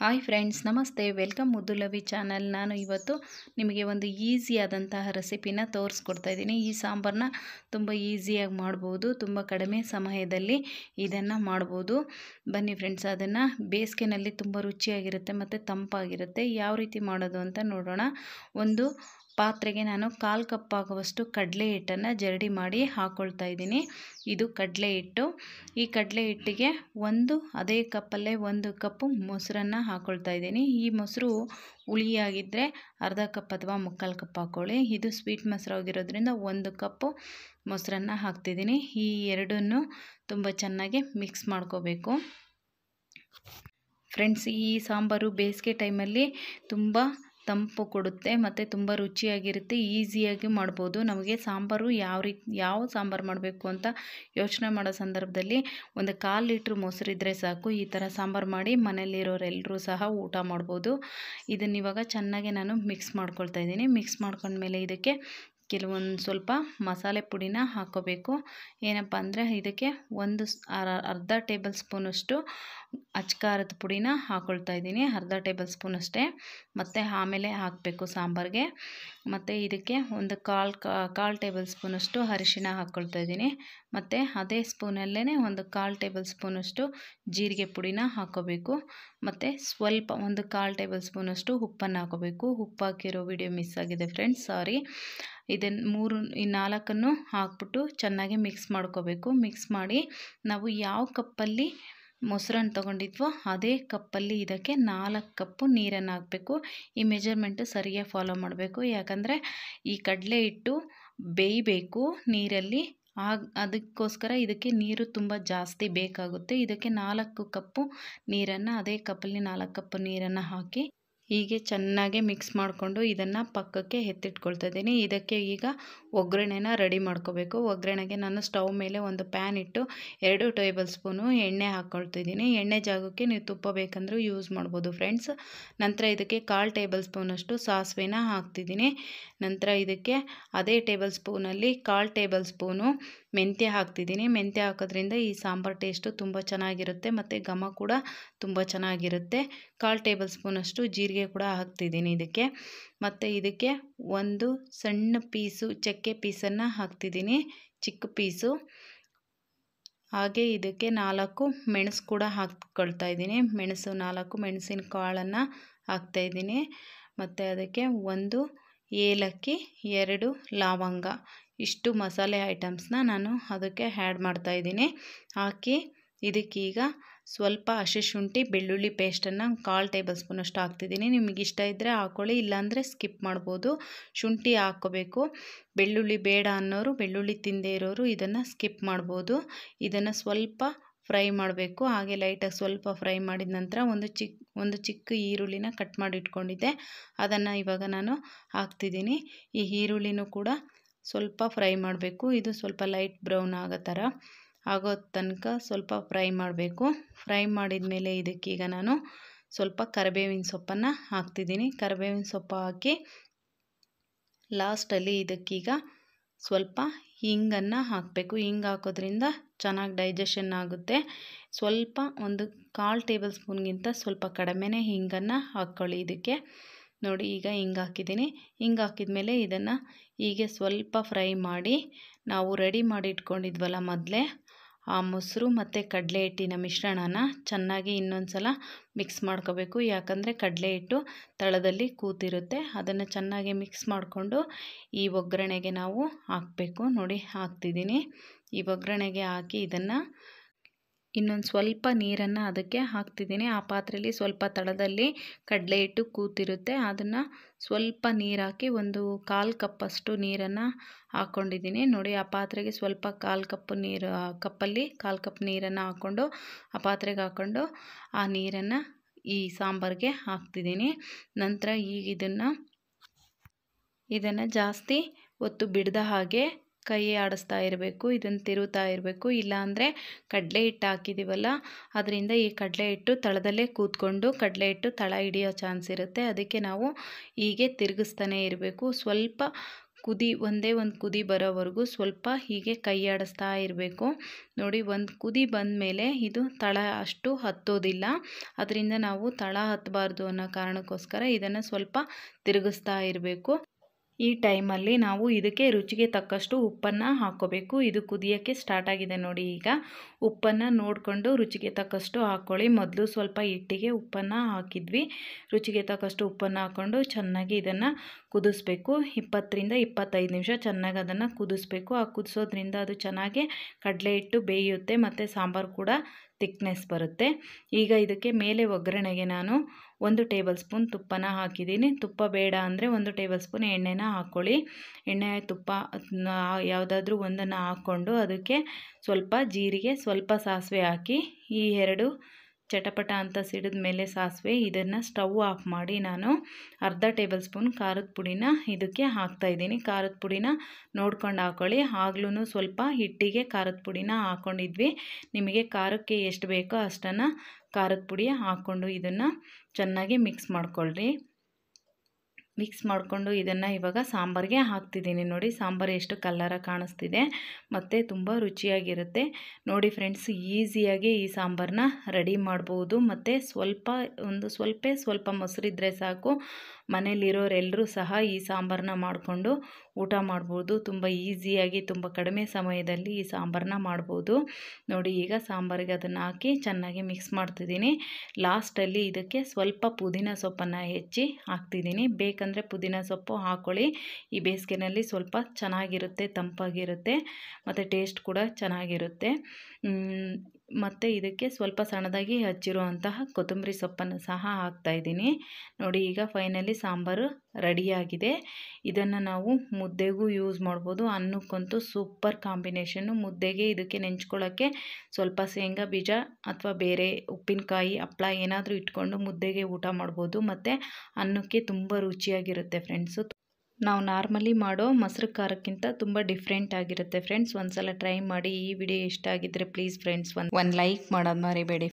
hi friends ನಮಸ್ತೆ welcome ಮುದ್ದು Lavi channel ನಾನು ಇವತ್ತು ನಿಮಗೆ ಒಂದು ಈಸಿಯಾದಂತಹ ರೆಸಿಪಿನ ತೋರಿಸ್ಕೊಡ್ತಾ ಇದ್ದೀನಿ ಈ ಸಾಂಬಾರನ್ನ ತುಂಬ ಈಸಿಯಾಗಿ ಮಾಡ್ಬೋದು ತುಂಬ ಕಡಿಮೆ ಸಮಯದಲ್ಲಿ ಇದನ್ನು ಮಾಡ್ಬೋದು ಬನ್ನಿ ಫ್ರೆಂಡ್ಸ್ ಅದನ್ನು ಬೇಸಿಗೆನಲ್ಲಿ ತುಂಬ ರುಚಿಯಾಗಿರುತ್ತೆ ಮತ್ತು ತಂಪಾಗಿರುತ್ತೆ ಯಾವ ರೀತಿ ಮಾಡೋದು ಅಂತ ನೋಡೋಣ ಒಂದು ಪಾತ್ರೆಗೆ ನಾನು ಕಾಲು ಕಪ್ ಆಗುವಷ್ಟು ಕಡಲೆ ಹಿಟ್ಟನ್ನು ಜರಡಿ ಮಾಡಿ ಹಾಕ್ಕೊಳ್ತಾ ಇದ್ದೀನಿ ಇದು ಕಡಲೆ ಹಿಟ್ಟು ಈ ಕಡಲೆ ಹಿಟ್ಟಿಗೆ ಒಂದು ಅದೇ ಕಪ್ಪಲ್ಲೇ ಒಂದು ಕಪ್ಪು ಮೊಸರನ್ನು ಹಾಕ್ಕೊಳ್ತಾ ಇದ್ದೀನಿ ಈ ಮೊಸರು ಹುಳಿಯಾಗಿದ್ದರೆ ಅರ್ಧ ಕಪ್ ಅಥವಾ ಮುಕ್ಕಾಲು ಕಪ್ ಹಾಕ್ಕೊಳ್ಳಿ ಇದು ಸ್ವೀಟ್ ಮೊಸರು ಆಗಿರೋದ್ರಿಂದ ಒಂದು ಕಪ್ಪು ಮೊಸರನ್ನು ಹಾಕ್ತಿದ್ದೀನಿ ಈ ಎರಡನ್ನು ತುಂಬ ಚೆನ್ನಾಗಿ ಮಿಕ್ಸ್ ಮಾಡ್ಕೋಬೇಕು ಫ್ರೆಂಡ್ಸ್ ಈ ಸಾಂಬಾರು ಬೇಸಿಗೆ ಟೈಮಲ್ಲಿ ತುಂಬ ತಂಪು ಕೊಡುತ್ತೆ ಮತ್ತು ತುಂಬ ರುಚಿಯಾಗಿರುತ್ತೆ ಈಸಿಯಾಗಿ ಮಾಡ್ಬೋದು ನಮಗೆ ಸಾಂಬಾರು ಯಾವ ರೀತಿ ಯಾವ ಸಾಂಬಾರು ಮಾಡಬೇಕು ಅಂತ ಯೋಚನೆ ಮಾಡೋ ಸಂದರ್ಭದಲ್ಲಿ ಒಂದು ಕಾಲು ಲೀಟ್ರ್ ಮೊಸರಿದ್ರೆ ಸಾಕು ಈ ಥರ ಸಾಂಬಾರು ಮಾಡಿ ಮನೇಲಿರೋರೆಲ್ಲರೂ ಸಹ ಊಟ ಮಾಡ್ಬೋದು ಇವಾಗ ಚೆನ್ನಾಗಿ ನಾನು ಮಿಕ್ಸ್ ಮಾಡ್ಕೊಳ್ತಾ ಇದ್ದೀನಿ ಮಿಕ್ಸ್ ಮಾಡ್ಕೊಂಡ್ಮೇಲೆ ಇದಕ್ಕೆ ಕೆಲವೊಂದು ಸ್ವಲ್ಪ ಮಸಾಲೆ ಪುಡಿನ ಹಾಕೋಬೇಕು ಏನಪ್ಪ ಅಂದರೆ ಇದಕ್ಕೆ ಒಂದು ಅರ್ಧ ಟೇಬಲ್ ಸ್ಪೂನಷ್ಟು ಅಚ್ಕಾರದ ಪುಡಿನ ಹಾಕ್ಕೊಳ್ತಾ ಇದ್ದೀನಿ ಅರ್ಧ ಟೇಬಲ್ ಸ್ಪೂನ್ ಅಷ್ಟೇ ಮತ್ತು ಆಮೇಲೆ ಹಾಕಬೇಕು ಸಾಂಬಾರಿಗೆ ಮತ್ತು ಇದಕ್ಕೆ ಒಂದು ಕಾಲು ಕಾಲು ಟೇಬಲ್ ಸ್ಪೂನಷ್ಟು ಅರಿಶಿನ ಹಾಕ್ಕೊಳ್ತಾ ಇದ್ದೀನಿ ಮತ್ತು ಅದೇ ಸ್ಪೂನಲ್ಲೇ ಒಂದು ಕಾಲು ಟೇಬಲ್ ಸ್ಪೂನಷ್ಟು ಜೀರಿಗೆ ಪುಡಿನ ಹಾಕ್ಕೋಬೇಕು ಮತ್ತು ಸ್ವಲ್ಪ ಒಂದು ಕಾಲು ಟೇಬಲ್ ಸ್ಪೂನಷ್ಟು ಉಪ್ಪನ್ನು ಹಾಕೋಬೇಕು ಉಪ್ಪು ಹಾಕಿರೋ ವಿಡಿಯೋ ಮಿಸ್ ಆಗಿದೆ ಫ್ರೆಂಡ್ಸ್ ಸಾರಿ ಇದನ್ನು ಮೂರು ಈ ನಾಲ್ಕನ್ನು ಹಾಕ್ಬಿಟ್ಟು ಚೆನ್ನಾಗಿ ಮಿಕ್ಸ್ ಮಾಡ್ಕೋಬೇಕು ಮಿಕ್ಸ್ ಮಾಡಿ ನಾವು ಯಾವ ಕಪ್ಪಲ್ಲಿ ಮೊಸರನ್ನು ತೊಗೊಂಡಿದ್ವೋ ಅದೇ ಕಪ್ಪಲ್ಲಿ ಇದಕ್ಕೆ ನಾಲ್ಕು ಕಪ್ಪು ನೀರನ್ನು ಹಾಕಬೇಕು ಈ ಮೆಜರ್ಮೆಂಟು ಸರಿಯಾಗಿ ಫಾಲೋ ಮಾಡಬೇಕು ಯಾಕಂದರೆ ಈ ಕಡಲೆ ಹಿಟ್ಟು ಬೇಯಬೇಕು ನೀರಲ್ಲಿ ಆಗ ಅದಕ್ಕೋಸ್ಕರ ಇದಕ್ಕೆ ನೀರು ತುಂಬ ಜಾಸ್ತಿ ಬೇಕಾಗುತ್ತೆ ಇದಕ್ಕೆ ನಾಲ್ಕು ಕಪ್ಪು ನೀರನ್ನು ಅದೇ ಕಪ್ಪಲ್ಲಿ ನಾಲ್ಕು ಕಪ್ ನೀರನ್ನು ಹಾಕಿ ಹೀಗೆ ಚೆನ್ನಾಗಿ ಮಿಕ್ಸ್ ಮಾಡಿಕೊಂಡು ಇದನ್ನು ಪಕ್ಕಕ್ಕೆ ಎತ್ತಿಟ್ಕೊಳ್ತಾ ಇದ್ದೀನಿ ಇದಕ್ಕೆ ಈಗ ಒಗ್ಗರಣೆನ ರೆಡಿ ಮಾಡ್ಕೋಬೇಕು ಒಗ್ಗರಣೆಗೆ ನಾನು ಸ್ಟವ್ ಮೇಲೆ ಒಂದು ಪ್ಯಾನ್ ಇಟ್ಟು ಎರಡು ಟೇಬಲ್ ಸ್ಪೂನು ಎಣ್ಣೆ ಹಾಕ್ಕೊಳ್ತಿದ್ದೀನಿ ಎಣ್ಣೆ ಜಾಗಕ್ಕೆ ನೀವು ತುಪ್ಪ ಬೇಕಂದರೂ ಯೂಸ್ ಮಾಡ್ಬೋದು ಫ್ರೆಂಡ್ಸ್ ನಂತರ ಇದಕ್ಕೆ ಕಾಲು ಟೇಬಲ್ ಸ್ಪೂನಷ್ಟು ಸಾಸಿವೆನ ಹಾಕ್ತಿದ್ದೀನಿ ನಂತರ ಇದಕ್ಕೆ ಅದೇ ಟೇಬಲ್ ಸ್ಪೂನಲ್ಲಿ ಕಾಲು ಟೇಬಲ್ ಸ್ಪೂನು ಮೆಂತ್ಯ ಹಾಕ್ತಿದ್ದೀನಿ ಮೆಂತ್ಯ ಹಾಕೋದ್ರಿಂದ ಈ ಸಾಂಬಾರು ಟೇಸ್ಟು ತುಂಬ ಚೆನ್ನಾಗಿರುತ್ತೆ ಮತ್ತು ಘಮ ಕೂಡ ತುಂಬ ಚೆನ್ನಾಗಿರುತ್ತೆ ಕಾಲು ಟೇಬಲ್ ಸ್ಪೂನಷ್ಟು ಜೀರಿಗೆ ಕೂಡ ಹಾಕ್ತಿದ್ದೀನಿ ಇದಕ್ಕೆ ಮತ್ತು ಇದಕ್ಕೆ ಒಂದು ಸಣ್ಣ ಪೀಸು ಚಕ್ಕೆ ಪೀಸನ್ನು ಹಾಕ್ತಿದ್ದೀನಿ ಚಿಕ್ಕ ಪೀಸು ಹಾಗೆ ಇದಕ್ಕೆ ನಾಲ್ಕು ಮೆಣಸು ಕೂಡ ಹಾಕ್ಕೊಳ್ತಾ ಇದ್ದೀನಿ ಮೆಣಸು ನಾಲ್ಕು ಮೆಣಸಿನ ಕಾಳನ್ನು ಹಾಕ್ತಾಯಿದ್ದೀನಿ ಮತ್ತು ಅದಕ್ಕೆ ಒಂದು ಏಲಕ್ಕಿ ಎರಡು ಲವಂಗ ಇಷ್ಟು ಮಸಾಲೆ ಐಟಮ್ಸನ್ನ ನಾನು ಅದಕ್ಕೆ ಆ್ಯಡ್ ಮಾಡ್ತಾಯಿದ್ದೀನಿ ಹಾಕಿ ಇದಕ್ಕೀಗ ಸ್ವಲ್ಪ ಹಸಿ ಶುಂಠಿ ಬೆಳ್ಳುಳ್ಳಿ ಪೇಸ್ಟನ್ನು ಕಾಲು ಟೇಬಲ್ ಸ್ಪೂನಷ್ಟು ಹಾಕ್ತಿದ್ದೀನಿ ನಿಮಗೆ ಇಷ್ಟ ಇದ್ದರೆ ಹಾಕ್ಕೊಳ್ಳಿ ಇಲ್ಲಾಂದರೆ ಸ್ಕಿಪ್ ಮಾಡ್ಬೋದು ಶುಂಠಿ ಹಾಕ್ಕೋಬೇಕು ಬೆಳ್ಳುಳ್ಳಿ ಬೇಡ ಅನ್ನೋರು ಬೆಳ್ಳುಳ್ಳಿ ತಿಂದೇ ಇರೋರು ಇದನ್ನು ಸ್ಕಿಪ್ ಮಾಡ್ಬೋದು ಇದನ್ನು ಸ್ವಲ್ಪ ಫ್ರೈ ಮಾಡಬೇಕು ಹಾಗೆ ಲೈಟಾಗಿ ಸ್ವಲ್ಪ ಫ್ರೈ ಮಾಡಿದ ನಂತರ ಒಂದು ಚಿಕ್ಕ ಒಂದು ಚಿಕ್ಕ ಈರುಳ್ಳಿನ ಕಟ್ ಮಾಡಿ ಇಟ್ಕೊಂಡಿದ್ದೆ ಅದನ್ನು ಇವಾಗ ನಾನು ಹಾಕ್ತಿದ್ದೀನಿ ಈ ಈರುಳ್ಳಿನೂ ಕೂಡ ಸ್ವಲ್ಪ ಫ್ರೈ ಮಾಡಬೇಕು ಇದು ಸ್ವಲ್ಪ ಲೈಟ್ ಬ್ರೌನ್ ಆಗೋ ಥರ ಆಗೋ ತನಕ ಸ್ವಲ್ಪ ಫ್ರೈ ಮಾಡಬೇಕು ಫ್ರೈ ಮಾಡಿದ ಮೇಲೆ ಇದಕ್ಕೀಗ ನಾನು ಸ್ವಲ್ಪ ಕರಿಬೇವಿನ ಸೊಪ್ಪನ್ನು ಹಾಕ್ತಿದ್ದೀನಿ ಕರಿಬೇವಿನ ಸೊಪ್ಪು ಹಾಕಿ ಲಾಸ್ಟಲ್ಲಿ ಇದಕ್ಕೀಗ ಸ್ವಲ್ಪ ಹಿಂಗನ್ನು ಹಾಕಬೇಕು ಹಿಂಗೆ ಹಾಕೋದ್ರಿಂದ ಚೆನ್ನಾಗಿ ಡೈಜೆಷನ್ ಆಗುತ್ತೆ ಸ್ವಲ್ಪ ಒಂದು ಕಾಲು ಟೇಬಲ್ ಸ್ಪೂನ್ಗಿಂತ ಸ್ವಲ್ಪ ಕಡಿಮೆನೇ ಹಿಂಗನ್ನು ಹಾಕ್ಕೊಳ್ಳಿ ಇದಕ್ಕೆ ನೋಡಿ ಈಗ ಹಿಂಗೆ ಹಾಕಿದ್ದೀನಿ ಹಿಂಗೆ ಮೇಲೆ ಇದನ್ನು ಹೀಗೆ ಸ್ವಲ್ಪ ಫ್ರೈ ಮಾಡಿ ನಾವು ರೆಡಿ ಮಾಡಿ ಇಟ್ಕೊಂಡಿದ್ವಲ್ಲ ಮೊದಲೇ ಆ ಮೊಸರು ಮತ್ತು ಕಡಲೆ ಹಿಟ್ಟಿನ ಮಿಶ್ರಣನ ಚೆನ್ನಾಗಿ ಇನ್ನೊಂದು ಸಲ ಮಿಕ್ಸ್ ಮಾಡ್ಕೋಬೇಕು ಯಾಕಂದರೆ ಕಡಲೆ ಹಿಟ್ಟು ತಳದಲ್ಲಿ ಕೂತಿರುತ್ತೆ ಅದನ್ನು ಚೆನ್ನಾಗಿ ಮಿಕ್ಸ್ ಮಾಡಿಕೊಂಡು ಈ ಒಗ್ಗರಣೆಗೆ ನಾವು ಹಾಕಬೇಕು ನೋಡಿ ಹಾಕ್ತಿದ್ದೀನಿ ಈ ಒಗ್ಗರಣೆಗೆ ಹಾಕಿ ಇದನ್ನು ಇನ್ನೊಂದು ಸ್ವಲ್ಪ ನೀರನ್ನು ಅದಕ್ಕೆ ಹಾಕ್ತಿದ್ದೀನಿ ಆ ಪಾತ್ರೆಯಲ್ಲಿ ಸ್ವಲ್ಪ ತಳದಲ್ಲಿ ಕಡಲೆ ಇಟ್ಟು ಕೂತಿರುತ್ತೆ ಅದನ್ನು ಸ್ವಲ್ಪ ನೀರು ಹಾಕಿ ಒಂದು ಕಾಲು ಕಪ್ಪಷ್ಟು ನೀರನ್ನು ಹಾಕ್ಕೊಂಡಿದ್ದೀನಿ ನೋಡಿ ಆ ಪಾತ್ರೆಗೆ ಸ್ವಲ್ಪ ಕಾಲು ಕಪ್ ನೀರು ಕಪ್ಪಲ್ಲಿ ಕಾಲು ಕಪ್ ನೀರನ್ನು ಹಾಕ್ಕೊಂಡು ಆ ಪಾತ್ರೆಗೆ ಹಾಕ್ಕೊಂಡು ಆ ನೀರನ್ನು ಈ ಸಾಂಬಾರಿಗೆ ಹಾಕ್ತಿದ್ದೀನಿ ನಂತರ ಈಗ ಇದನ್ನು ಇದನ್ನು ಜಾಸ್ತಿ ಹೊತ್ತು ಬಿಡದ ಹಾಗೆ ಕೈ ಆಡಿಸ್ತಾ ಇರಬೇಕು ಇದನ್ನು ತಿರುತಾ ಇರಬೇಕು ಇಲ್ಲಾಂದರೆ ಕಡಲೆ ಹಿಟ್ಟು ಹಾಕಿದ್ದೀವಲ್ಲ ಅದರಿಂದ ಈ ಕಡಲೆ ಹಿಟ್ಟು ತಳದಲ್ಲೇ ಕೂತ್ಕೊಂಡು ಕಡಲೆ ಹಿಟ್ಟು ತಳ ಹಿಡಿಯೋ ಚಾನ್ಸ್ ಇರುತ್ತೆ ಅದಕ್ಕೆ ನಾವು ಹೀಗೆ ತಿರುಗಿಸ್ತಾನೇ ಇರಬೇಕು ಸ್ವಲ್ಪ ಕುದಿ ಒಂದೇ ಒಂದು ಕುದಿ ಬರೋವರೆಗೂ ಸ್ವಲ್ಪ ಹೀಗೆ ಕೈ ಆಡಿಸ್ತಾ ಇರಬೇಕು ನೋಡಿ ಒಂದು ಕುದಿ ಬಂದ ಮೇಲೆ ಇದು ತಳ ಅಷ್ಟು ಹತ್ತೋದಿಲ್ಲ ಅದರಿಂದ ನಾವು ತಳ ಹತ್ತಬಾರ್ದು ಅನ್ನೋ ಕಾರಣಕ್ಕೋಸ್ಕರ ಇದನ್ನು ಸ್ವಲ್ಪ ತಿರುಗಿಸ್ತಾ ಇರಬೇಕು ಈ ಟೈಮಲ್ಲಿ ನಾವು ಇದಕ್ಕೆ ರುಚಿಗೆ ತಕ್ಕಷ್ಟು ಉಪ್ಪನ್ನು ಹಾಕೋಬೇಕು ಇದು ಕುದಿಯೋಕ್ಕೆ ಸ್ಟಾರ್ಟ್ ಆಗಿದೆ ನೋಡಿ ಈಗ ಉಪ್ಪನ್ನು ನೋಡಿಕೊಂಡು ರುಚಿಗೆ ತಕ್ಕಷ್ಟು ಹಾಕ್ಕೊಳ್ಳಿ ಮೊದಲು ಸ್ವಲ್ಪ ಹಿಟ್ಟಿಗೆ ಉಪ್ಪನ್ನು ಹಾಕಿದ್ವಿ ರುಚಿಗೆ ತಕ್ಕಷ್ಟು ಉಪ್ಪನ್ನು ಹಾಕ್ಕೊಂಡು ಚೆನ್ನಾಗಿ ಇದನ್ನು ಕುದಿಸ್ಬೇಕು ಇಪ್ಪತ್ತರಿಂದ ಇಪ್ಪತ್ತೈದು ನಿಮಿಷ ಚೆನ್ನಾಗಿ ಅದನ್ನು ಕುದಿಸ್ಬೇಕು ಆ ಕುದಿಸೋದ್ರಿಂದ ಅದು ಚೆನ್ನಾಗಿ ಕಡಲೆ ಹಿಟ್ಟು ಬೇಯುತ್ತೆ ಮತ್ತು ಸಾಂಬಾರು ಕೂಡ ತಿಕ್ನೆಸ್ ಬರುತ್ತೆ ಈಗ ಇದಕ್ಕೆ ಮೇಲೆ ಒಗ್ಗರಣೆಗೆ ನಾನು ಒಂದು ಟೇಬಲ್ ಸ್ಪೂನ್ ತುಪ್ಪನ ಹಾಕಿದ್ದೀನಿ ತುಪ್ಪ ಬೇಡ ಅಂದರೆ ಒಂದು ಟೇಬಲ್ ಸ್ಪೂನ್ ಎಣ್ಣೆನ ಹಾಕ್ಕೊಳ್ಳಿ ಎಣ್ಣೆ ತುಪ್ಪ ಯಾವುದಾದ್ರೂ ಒಂದನ್ನು ಹಾಕ್ಕೊಂಡು ಅದಕ್ಕೆ ಸ್ವಲ್ಪ ಜೀರಿಗೆ ಸ್ವಲ್ಪ ಸ್ವಲ್ಪ ಸಾಸಿವೆ ಹಾಕಿ ಈ ಎರಡು ಚಟಪಟ ಅಂತ ಸಿಡಿದ ಮೇಲೆ ಸಾಸಿವೆ ಇದನ್ನು ಸ್ಟವ್ ಆಫ್ ಮಾಡಿ ನಾನು ಅರ್ಧ ಟೇಬಲ್ ಸ್ಪೂನ್ ಖಾರದ ಪುಡಿನ ಇದಕ್ಕೆ ಹಾಕ್ತಾಯಿದ್ದೀನಿ ಖಾರದ ಪುಡಿನ ನೋಡ್ಕೊಂಡು ಹಾಕೊಳ್ಳಿ ಆಗ್ಲೂ ಸ್ವಲ್ಪ ಹಿಟ್ಟಿಗೆ ಖಾರದ ಪುಡಿನ ಹಾಕ್ಕೊಂಡಿದ್ವಿ ನಿಮಗೆ ಖಾರಕ್ಕೆ ಎಷ್ಟು ಬೇಕೋ ಅಷ್ಟನ್ನು ಖಾರದ ಪುಡಿ ಹಾಕ್ಕೊಂಡು ಇದನ್ನು ಚೆನ್ನಾಗಿ ಮಿಕ್ಸ್ ಮಾಡ್ಕೊಳ್ಳ್ರಿ ಮಿಕ್ಸ್ ಮಾಡಿಕೊಂಡು ಇದನ್ನು ಇವಾಗ ಸಾಂಬಾರಿಗೆ ಹಾಕ್ತಿದ್ದೀನಿ ನೋಡಿ ಸಾಂಬಾರು ಎಷ್ಟು ಕಲ್ಲರ ಕಾಣಿಸ್ತಿದೆ ಮತ್ತು ತುಂಬ ರುಚಿಯಾಗಿರುತ್ತೆ ನೋಡಿ ಫ್ರೆಂಡ್ಸ್ ಈಸಿಯಾಗಿ ಈ ಸಾಂಬಾರನ್ನ ರೆಡಿ ಮಾಡ್ಬೋದು ಮತ್ತು ಸ್ವಲ್ಪ ಒಂದು ಸ್ವಲ್ಪ ಸ್ವಲ್ಪ ಮೊಸರಿದ್ರೆ ಸಾಕು ಮನೇಲಿರೋರೆಲ್ಲರೂ ಸಹ ಈ ಸಾಂಬಾರನ್ನ ಮಾಡಿಕೊಂಡು ಊಟ ಮಾಡ್ಬೋದು ತುಂಬ ಈಸಿಯಾಗಿ ತುಂಬ ಕಡಿಮೆ ಸಮಯದಲ್ಲಿ ಈ ಸಾಂಬಾರನ್ನ ಮಾಡ್ಬೋದು ನೋಡಿ ಈಗ ಸಾಂಬಾರಿಗೆ ಅದನ್ನು ಹಾಕಿ ಚೆನ್ನಾಗಿ ಮಿಕ್ಸ್ ಮಾಡ್ತಿದ್ದೀನಿ ಲಾಸ್ಟಲ್ಲಿ ಇದಕ್ಕೆ ಸ್ವಲ್ಪ ಪುದೀನ ಸೊಪ್ಪನ್ನು ಹೆಚ್ಚಿ ಹಾಕ್ತಿದ್ದೀನಿ ಬೇಕಂದರೆ ಪುದೀನ ಸೊಪ್ಪು ಹಾಕೊಳ್ಳಿ ಈ ಬೇಸಿಗೆನಲ್ಲಿ ಸ್ವಲ್ಪ ಚೆನ್ನಾಗಿರುತ್ತೆ ತಂಪಾಗಿರುತ್ತೆ ಮತ್ತು ಟೇಸ್ಟ್ ಕೂಡ ಚೆನ್ನಾಗಿರುತ್ತೆ ಮತ್ತು ಇದಕ್ಕೆ ಸ್ವಲ್ಪ ಸಣ್ಣದಾಗಿ ಹಚ್ಚಿರುವಂತಹ ಕೊತ್ತಂಬರಿ ಸೊಪ್ಪನ್ನು ಸಹ ಹಾಕ್ತಾಯಿದ್ದೀನಿ ನೋಡಿ ಈಗ ಫೈನಲಿ ಸಾಂಬಾರು ರೆಡಿಯಾಗಿದೆ ಇದನ್ನು ನಾವು ಮುದ್ದೆಗೂ ಯೂಸ್ ಮಾಡ್ಬೋದು ಅನ್ನಕ್ಕಂತೂ ಸೂಪರ್ ಕಾಂಬಿನೇಷನ್ನು ಮುದ್ದೆಗೆ ಇದಕ್ಕೆ ನೆಂಚ್ಕೊಳ್ಳೋಕ್ಕೆ ಸ್ವಲ್ಪ ಶೇಂಗಾ ಬೀಜ ಅಥವಾ ಬೇರೆ ಉಪ್ಪಿನಕಾಯಿ ಹಪ್ಪಳ ಏನಾದರೂ ಇಟ್ಕೊಂಡು ಮುದ್ದೆಗೆ ಊಟ ಮಾಡ್ಬೋದು ಮತ್ತು ಅನ್ನಕ್ಕೆ ತುಂಬ ರುಚಿಯಾಗಿರುತ್ತೆ ಫ್ರೆಂಡ್ಸು ನಾವು ನಾರ್ಮಲಿ ಮಾಡೋ ಮೊಸರು ಖಾರಕ್ಕಿಂತ ತುಂಬ ಡಿಫ್ರೆಂಟ್ ಆಗಿರುತ್ತೆ ಫ್ರೆಂಡ್ಸ್ ಒಂದ್ಸಲ ಟ್ರೈ ಮಾಡಿ ಈ ವಿಡಿಯೋ ಇಷ್ಟ ಆಗಿದ್ರೆ ಪ್ಲೀಸ್ ಫ್ರೆಂಡ್ಸ್ ಒಂದು ಒಂದು ಲೈಕ್ ಮಾಡೋದು ಮರಿಬೇಡಿ